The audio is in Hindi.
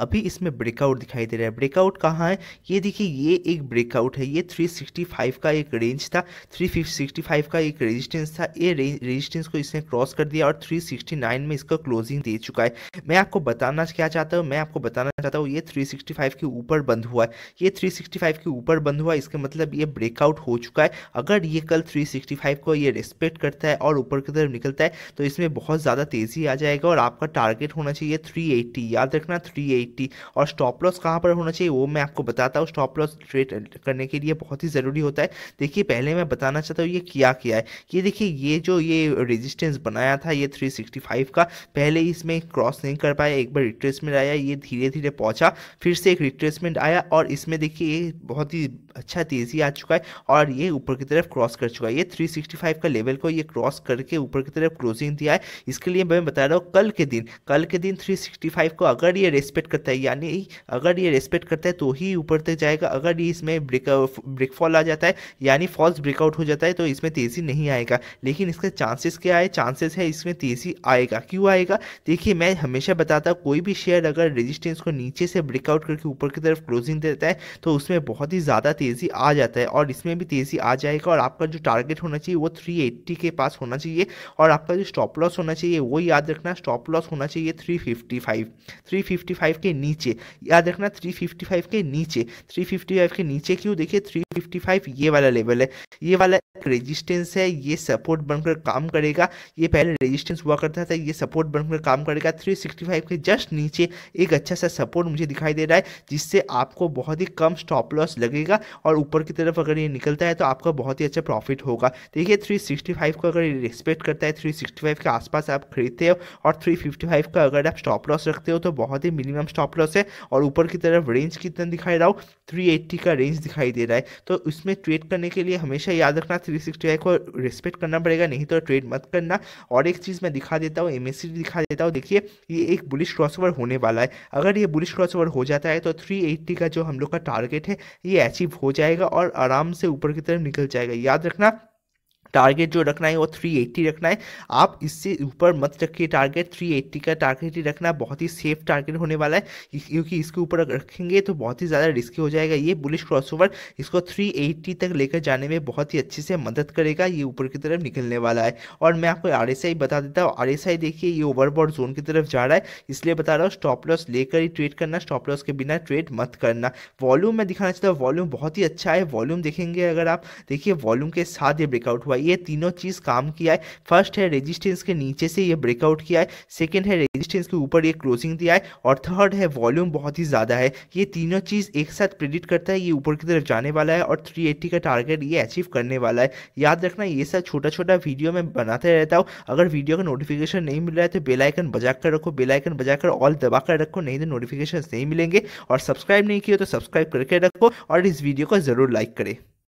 अभी इसमें ब्रेकआउट दिखाई दे रहा है ब्रेकआउट कहाँ है ये देखिए ये एक ब्रेकआउट है ये 365 का एक रेंज था 365 का एक रेजिस्टेंस था ये रेजिस्टेंस को इसने क्रॉस कर दिया और 369 में इसका क्लोजिंग दे चुका है मैं आपको बताना क्या चाहता हूँ मैं आपको बताना चाहता हूँ ये 365 के ऊपर बंद हुआ है ये थ्री के ऊपर बंद हुआ इसका मतलब ये ब्रेकआउट हो चुका है अगर ये कल थ्री को ये रिस्पेक्ट करता है और ऊपर की तरफ निकलता है तो इसमें बहुत ज़्यादा तेज़ी आ जाएगा और आपका टारगेट होना चाहिए थ्री याद रखना थ्री एट्टी और स्टॉप लॉस कहाँ पर होना चाहिए वो मैं आपको बताता हूँ स्टॉप लॉस ट्रेड करने के लिए बहुत ही ज़रूरी होता है देखिए पहले मैं बताना चाहता हूँ ये क्या किया है ये देखिए ये जो ये रेजिस्टेंस बनाया था ये थ्री का पहले इसमें क्रॉस नहीं कर पाया एक बार रिट्रेसमेंट आया ये धीरे धीरे पहुँचा फिर से एक रिट्रेसमेंट आया और इसमें देखिए ये बहुत ही अच्छा तेज़ी आ चुका है और ये ऊपर की तरफ क्रॉस कर चुका है ये 365 का लेवल को ये क्रॉस करके ऊपर की तरफ क्लोजिंग दिया है इसके लिए मैं बता रहा हूँ कल के दिन कल के दिन 365 को अगर ये रेस्पेक्ट रेस्पेक्ट करता है यानी अगर ये रेस्पेक्ट करता है तो ही ऊपर तक जाएगा अगर ये इसमें ब्रेक ब्रेकफॉल आ जाता है यानी फॉल्स ब्रेकआउट हो जाता है तो इसमें तेज़ी नहीं आएगा लेकिन इसके चांसेस क्या है चांसेस है इसमें तेज़ी आएगा क्यों आएगा देखिए मैं हमेशा बताता कोई भी शेयर अगर रेजिस्टेंस को नीचे से ब्रेकआउट करके ऊपर की तरफ क्लोजिंग देता है तो उसमें बहुत ही ज़्यादा तेज़ी आ जाता है और इसमें भी तेज़ी आ जाएगा और आपका जो टारगेट होना चाहिए वो थ्री के पास होना चाहिए और आपका जो स्टॉप लॉस होना चाहिए वो याद रखना स्टॉप लॉस होना चाहिए three fifty five three fifty five 355 के नीचे याद रखना 355 के नीचे 355 के नीचे क्यों देखिए 355 ये वाला लेवल है ये वाला एक रेजिस्टेंस है ये सपोर्ट बनकर काम करेगा ये पहले रेजिस्टेंस हुआ करता था ये सपोर्ट बनकर काम करेगा 365 के जस्ट नीचे एक अच्छा सा सपोर्ट मुझे दिखाई दे रहा है जिससे आपको बहुत ही कम स्टॉप लॉस लगेगा और ऊपर की तरफ अगर ये निकलता है तो आपका बहुत ही अच्छा प्रॉफिट होगा देखिए 365 को अगर रिस्पेक्ट करता है 365 के आसपास आप खरीदते हो और 355 का अगर आप स्टॉप लॉस रखते हो तो बहुत ही मिनिमम एकदम स्टॉप लॉस है और ऊपर की तरफ रेंज कितना दिखाई रहा हो थ्री का रेंज दिखाई दे रहा है तो उसमें ट्रेड करने के लिए हमेशा याद रखना थ्री सिक्सटी को रिस्पेक्ट करना पड़ेगा नहीं तो ट्रेड मत करना और एक चीज़ मैं दिखा देता हूँ एम दिखा देता हूँ देखिए ये एक बुलिश क्रॉसओवर होने वाला है अगर ये बुलिश क्रॉसओवर हो जाता है तो थ्री का जो हम लोग का टारगेट है ये अचीव हो जाएगा और आराम से ऊपर की तरफ निकल जाएगा याद रखना टारगेट जो रखना है वो 380 रखना है आप इससे ऊपर मत रखिए टारगेट 380 का टारगेट ही रखना बहुत ही सेफ टारगेट होने वाला है क्योंकि इसके ऊपर रखेंगे तो बहुत ही ज़्यादा रिस्की हो जाएगा ये बुलिश क्रॉसओवर इसको 380 तक लेकर जाने में बहुत ही अच्छे से मदद करेगा ये ऊपर की तरफ निकलने वाला है और मैं आपको आर बता देता हूँ आर देखिए ये ओवरबॉड जोन की तरफ जा रहा है इसलिए बता रहा हूँ स्टॉप लॉस लेकर ही ट्रेड करना स्टॉप लॉस के बिना ट्रेड मत करना वॉल्यूम मैं दिखाना चाहता हूँ वॉल्यूम बहुत ही अच्छा है वॉल्यूम देखेंगे अगर आप देखिए वॉल्यूम के साथ ये ब्रेकआउट हुआ ये तीनों चीज़ काम किया है फर्स्ट है रेजिस्टेंस के नीचे से ये ब्रेकआउट किया है सेकेंड है रेजिस्टेंस के ऊपर ये क्लोजिंग दिया है और थर्ड है वॉल्यूम बहुत ही ज़्यादा है ये तीनों चीज़ एक साथ प्रेडिक्ट करता है ये ऊपर की तरफ जाने वाला है और थ्री एट्टी का टारगेट ये अचीव करने वाला है याद रखना ये सब छोटा छोटा वीडियो में बनाते रहता हूँ अगर वीडियो का नोटिफिकेशन नहीं मिल रहा है तो बेलाइकन बजा कर रखो बेलाइकन बजा कर ऑल दबा कर रखो नहीं तो नोटिफिकेशन नहीं मिलेंगे और सब्सक्राइब नहीं किया तो सब्सक्राइब करके रखो और इस वीडियो को ज़रूर लाइक करें